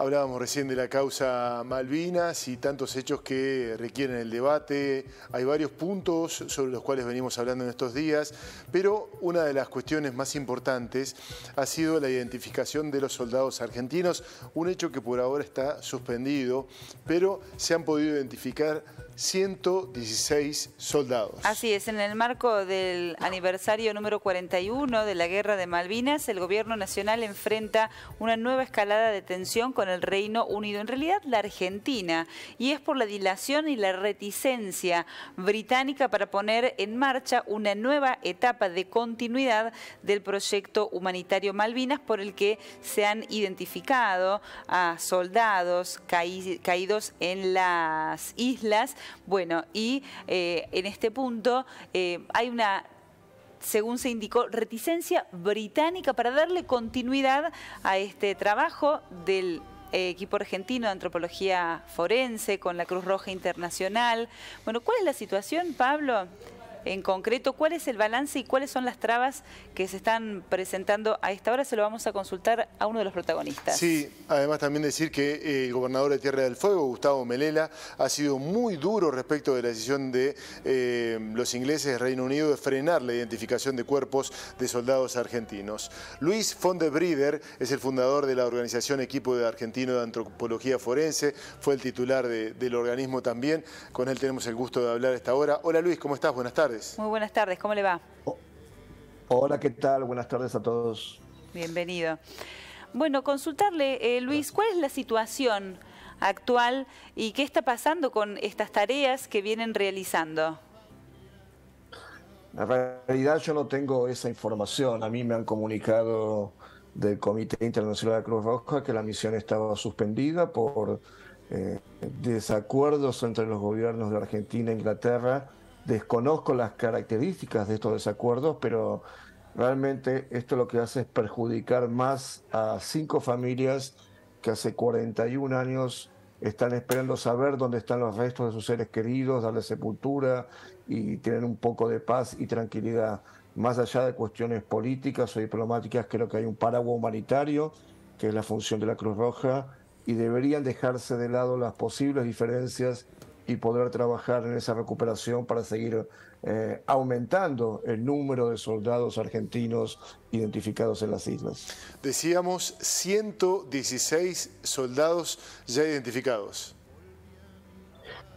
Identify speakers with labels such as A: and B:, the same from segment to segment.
A: Hablábamos recién de la causa Malvinas y tantos hechos que requieren el debate. Hay varios puntos sobre los cuales venimos hablando en estos días, pero una de las cuestiones más importantes ha sido la identificación de los soldados argentinos, un hecho que por ahora está suspendido, pero se han podido identificar 116 soldados.
B: Así es, en el marco del aniversario número 41 de la Guerra de Malvinas, el gobierno nacional enfrenta una nueva escalada de tensión con el Reino Unido, en realidad la Argentina, y es por la dilación y la reticencia británica para poner en marcha una nueva etapa de continuidad del proyecto humanitario Malvinas por el que se han identificado a soldados caídos en las islas bueno, y eh, en este punto eh, hay una según se indicó, reticencia británica para darle continuidad a este trabajo del eh, equipo argentino de antropología forense con la Cruz Roja Internacional. Bueno, ¿cuál es la situación, Pablo? en concreto, ¿cuál es el balance y cuáles son las trabas que se están presentando a esta hora? Se lo vamos a consultar a uno de los protagonistas.
A: Sí, además también decir que eh, el gobernador de Tierra del Fuego, Gustavo Melela, ha sido muy duro respecto de la decisión de eh, los ingleses de Reino Unido de frenar la identificación de cuerpos de soldados argentinos. Luis Fondebrider de es el fundador de la organización Equipo de Argentino de Antropología Forense, fue el titular del organismo también, con él tenemos el gusto de hablar a esta hora. Hola Luis, ¿cómo estás? Buenas tardes.
B: Muy buenas tardes, ¿cómo le va? Oh,
C: hola, ¿qué tal? Buenas tardes a todos.
B: Bienvenido. Bueno, consultarle, eh, Luis, ¿cuál es la situación actual y qué está pasando con estas tareas que vienen realizando?
C: En realidad yo no tengo esa información. A mí me han comunicado del Comité Internacional de la Cruz Roja que la misión estaba suspendida por eh, desacuerdos entre los gobiernos de Argentina e Inglaterra desconozco las características de estos desacuerdos, pero realmente esto lo que hace es perjudicar más a cinco familias que hace 41 años están esperando saber dónde están los restos de sus seres queridos, darle sepultura y tener un poco de paz y tranquilidad, más allá de cuestiones políticas o diplomáticas, creo que hay un paraguas humanitario, que es la función de la Cruz Roja, y deberían dejarse de lado las posibles diferencias y poder trabajar en esa recuperación para seguir eh, aumentando el número de soldados argentinos identificados en las islas.
A: Decíamos 116 soldados ya identificados.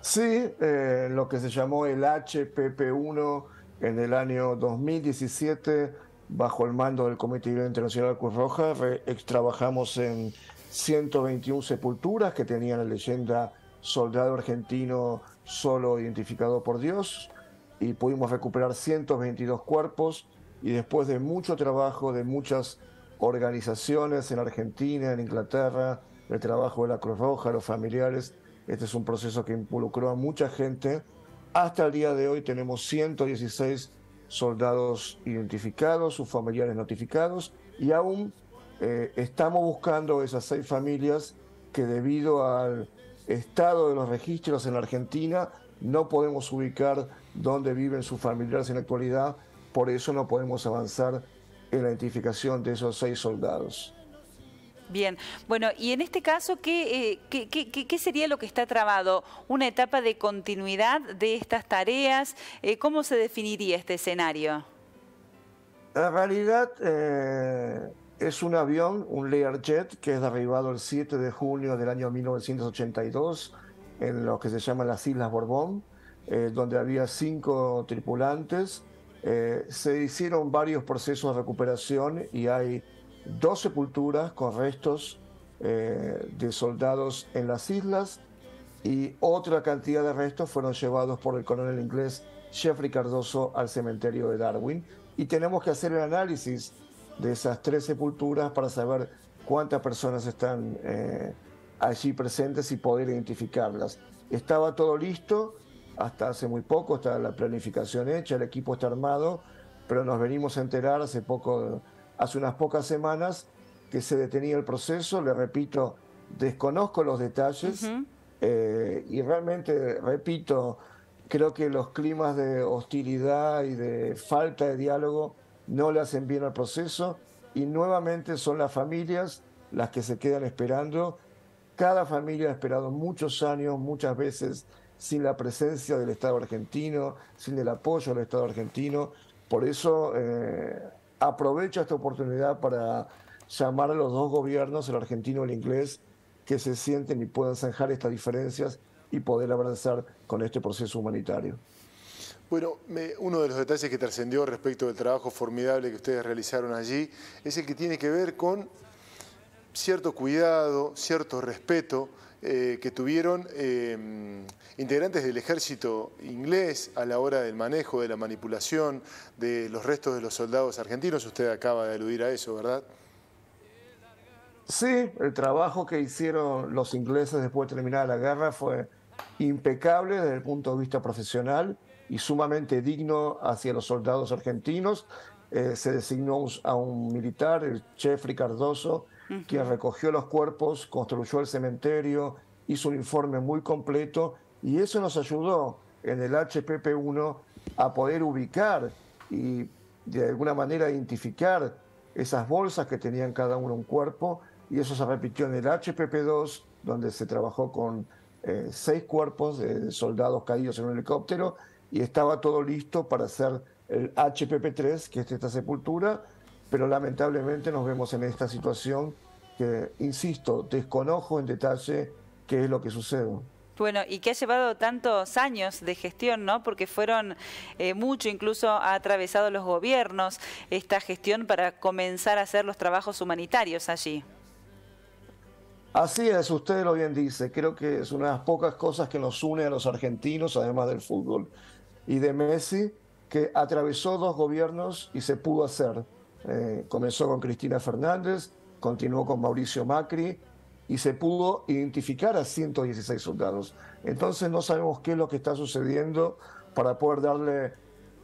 C: Sí, eh, lo que se llamó el HPP-1 en el año 2017, bajo el mando del Comité Internacional Cruz Roja, trabajamos en 121 sepulturas que tenían la leyenda soldado argentino solo identificado por Dios y pudimos recuperar 122 cuerpos y después de mucho trabajo de muchas organizaciones en Argentina, en Inglaterra, el trabajo de la Cruz Roja, los familiares, este es un proceso que involucró a mucha gente. Hasta el día de hoy tenemos 116 soldados identificados, sus familiares notificados y aún eh, estamos buscando esas seis familias que debido al estado de los registros en la Argentina, no podemos ubicar dónde viven sus familiares en la actualidad, por eso no podemos avanzar en la identificación de esos seis soldados.
B: Bien, bueno, y en este caso, ¿qué, eh, qué, sería lo que está trabado? ¿Una etapa de continuidad de estas tareas? Eh, ¿Cómo se definiría este escenario?
C: La realidad, eh, es un avión, un Learjet, que es derribado el 7 de junio del año 1982 en lo que se llaman las Islas Borbón, eh, donde había cinco tripulantes. Eh, se hicieron varios procesos de recuperación y hay dos sepulturas con restos eh, de soldados en las islas y otra cantidad de restos fueron llevados por el coronel inglés Jeffrey Cardoso al cementerio de Darwin. Y tenemos que hacer el análisis de esas tres sepulturas para saber cuántas personas están eh, allí presentes y poder identificarlas. Estaba todo listo hasta hace muy poco, está la planificación hecha, el equipo está armado, pero nos venimos a enterar hace poco, hace unas pocas semanas, que se detenía el proceso. Le repito, desconozco los detalles eh, y realmente, repito, creo que los climas de hostilidad y de falta de diálogo no le hacen bien al proceso y nuevamente son las familias las que se quedan esperando. Cada familia ha esperado muchos años, muchas veces, sin la presencia del Estado argentino, sin el apoyo del Estado argentino. Por eso eh, aprovecho esta oportunidad para llamar a los dos gobiernos, el argentino y el inglés, que se sienten y puedan zanjar estas diferencias y poder avanzar con este proceso humanitario.
A: Bueno, uno de los detalles que trascendió respecto del trabajo formidable que ustedes realizaron allí es el que tiene que ver con cierto cuidado, cierto respeto eh, que tuvieron eh, integrantes del ejército inglés a la hora del manejo, de la manipulación de los restos de los soldados argentinos. Usted acaba de aludir a eso, ¿verdad?
C: Sí, el trabajo que hicieron los ingleses después de terminar la guerra fue impecable desde el punto de vista profesional y sumamente digno hacia los soldados argentinos. Eh, se designó a un militar, el chef Ricardoso, quien recogió los cuerpos, construyó el cementerio, hizo un informe muy completo y eso nos ayudó en el HPP-1 a poder ubicar y de alguna manera identificar esas bolsas que tenían cada uno un cuerpo y eso se repitió en el HPP-2 donde se trabajó con eh, seis cuerpos de soldados caídos en un helicóptero y estaba todo listo para hacer el HPP3, que es esta sepultura, pero lamentablemente nos vemos en esta situación que, insisto, desconozco en detalle qué es lo que sucede.
B: Bueno, y que ha llevado tantos años de gestión, ¿no? Porque fueron eh, mucho, incluso ha atravesado los gobiernos esta gestión para comenzar a hacer los trabajos humanitarios allí.
C: Así es, usted lo bien dice. Creo que es una de las pocas cosas que nos une a los argentinos, además del fútbol, y de Messi, que atravesó dos gobiernos y se pudo hacer. Eh, comenzó con Cristina Fernández, continuó con Mauricio Macri y se pudo identificar a 116 soldados. Entonces no sabemos qué es lo que está sucediendo para poder darle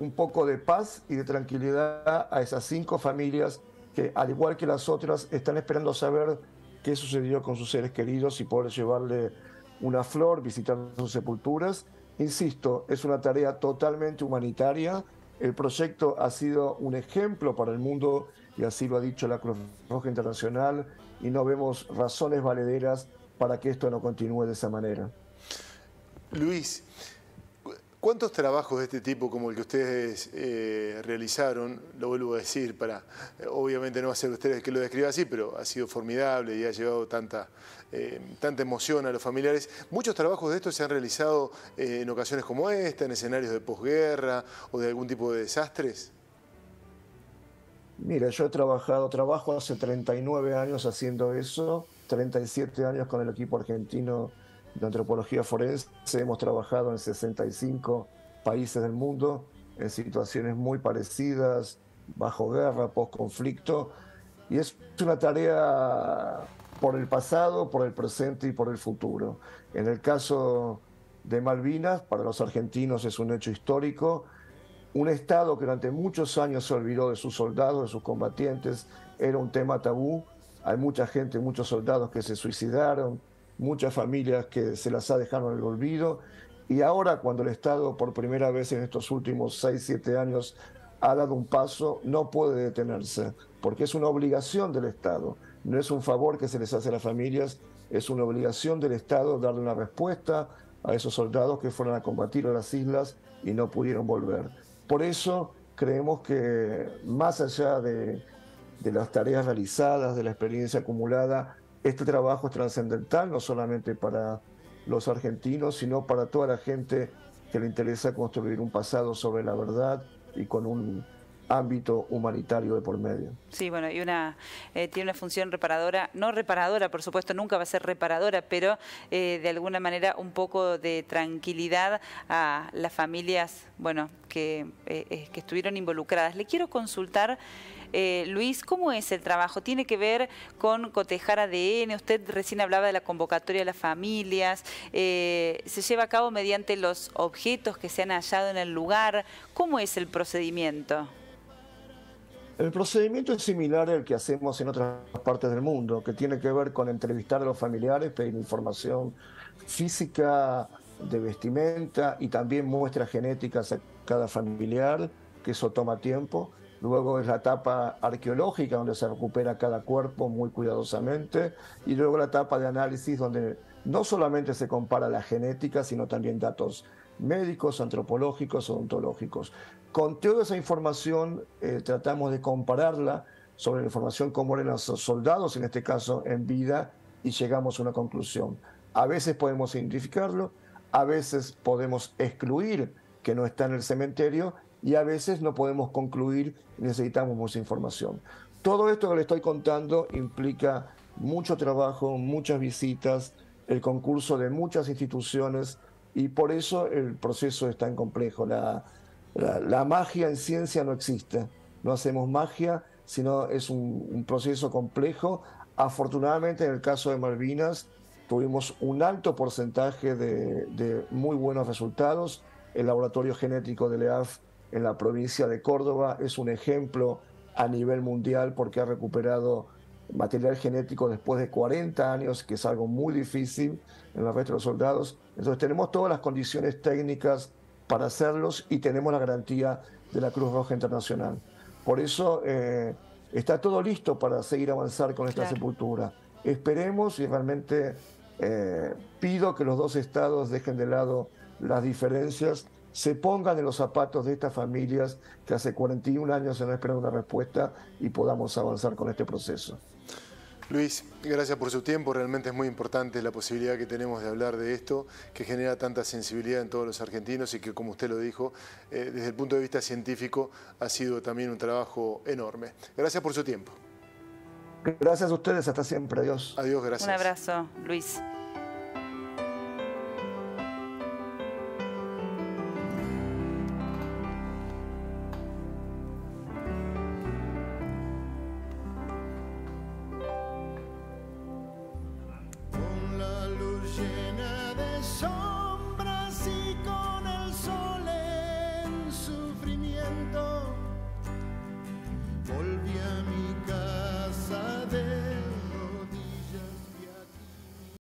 C: un poco de paz y de tranquilidad a esas cinco familias que, al igual que las otras, están esperando saber qué sucedió con sus seres queridos y poder llevarle una flor, visitar sus sepulturas Insisto, es una tarea totalmente humanitaria. El proyecto ha sido un ejemplo para el mundo y así lo ha dicho la Cruz Roja Internacional y no vemos razones valederas para que esto no continúe de esa manera.
A: Luis, ¿Cuántos trabajos de este tipo, como el que ustedes eh, realizaron, lo vuelvo a decir, para eh, obviamente no va a ser ustedes que lo describa así, pero ha sido formidable y ha llevado tanta, eh, tanta emoción a los familiares? Muchos trabajos de estos se han realizado en ocasiones como esta, en escenarios de posguerra o de algún tipo de desastres.
C: Mira, yo he trabajado, trabajo hace 39 años haciendo eso, 37 años con el equipo argentino de antropología forense. Hemos trabajado en 65 países del mundo en situaciones muy parecidas, bajo guerra, post-conflicto. Y es una tarea por el pasado, por el presente y por el futuro. En el caso de Malvinas, para los argentinos es un hecho histórico. Un Estado que durante muchos años se olvidó de sus soldados, de sus combatientes, era un tema tabú. Hay mucha gente, muchos soldados que se suicidaron, muchas familias que se las ha dejado en el olvido. Y ahora cuando el Estado por primera vez en estos últimos 6, 7 años ha dado un paso, no puede detenerse, porque es una obligación del Estado, no es un favor que se les hace a las familias, es una obligación del Estado darle una respuesta a esos soldados que fueron a combatir a las islas y no pudieron volver. Por eso creemos que más allá de, de las tareas realizadas, de la experiencia acumulada, este trabajo es trascendental no solamente para los argentinos, sino para toda la gente que le interesa construir un pasado sobre la verdad y con un ámbito humanitario de por medio.
B: Sí, bueno, y una eh, tiene una función reparadora, no reparadora, por supuesto, nunca va a ser reparadora, pero eh, de alguna manera un poco de tranquilidad a las familias, bueno, que, eh, que estuvieron involucradas. Le quiero consultar eh, Luis, ¿cómo es el trabajo? ¿Tiene que ver con cotejar ADN? Usted recién hablaba de la convocatoria de las familias. Eh, ¿Se lleva a cabo mediante los objetos que se han hallado en el lugar? ¿Cómo es el procedimiento?
C: El procedimiento es similar al que hacemos en otras partes del mundo, que tiene que ver con entrevistar a los familiares, pedir información física, de vestimenta y también muestras genéticas a cada familiar, que eso toma tiempo luego es la etapa arqueológica donde se recupera cada cuerpo muy cuidadosamente y luego la etapa de análisis donde no solamente se compara la genética, sino también datos médicos, antropológicos, odontológicos. Con toda esa información eh, tratamos de compararla sobre la información como eran los soldados, en este caso en vida, y llegamos a una conclusión. A veces podemos identificarlo, a veces podemos excluir que no está en el cementerio y a veces no podemos concluir necesitamos mucha información. Todo esto que le estoy contando implica mucho trabajo, muchas visitas, el concurso de muchas instituciones y por eso el proceso es tan complejo. La, magia en ciencia no existe, no hacemos magia, sino es un, proceso complejo. Afortunadamente en el caso de Malvinas tuvimos un alto porcentaje de, de muy buenos resultados. El laboratorio genético de LEAF en la provincia de Córdoba, es un ejemplo a nivel mundial porque ha recuperado material genético después de 40 años, que es algo muy difícil en la red de los soldados. Entonces tenemos todas las condiciones técnicas para hacerlos y tenemos la garantía de la Cruz Roja Internacional. Por eso eh, está todo listo para seguir avanzar con esta sepultura. Esperemos y realmente eh, pido que los dos estados dejen de lado las diferencias se pongan en los zapatos de estas familias que hace 41 años se nos espera una respuesta y podamos avanzar con este proceso.
A: Luis, gracias por su tiempo. Realmente es muy importante la posibilidad que tenemos de hablar de esto, que genera tanta sensibilidad en todos los argentinos y que, como usted lo dijo, eh, desde el punto de vista científico ha sido también un trabajo enorme. Gracias por su tiempo.
C: Gracias a ustedes. Hasta siempre. Adiós. Adiós, gracias.
B: Un abrazo, Luis.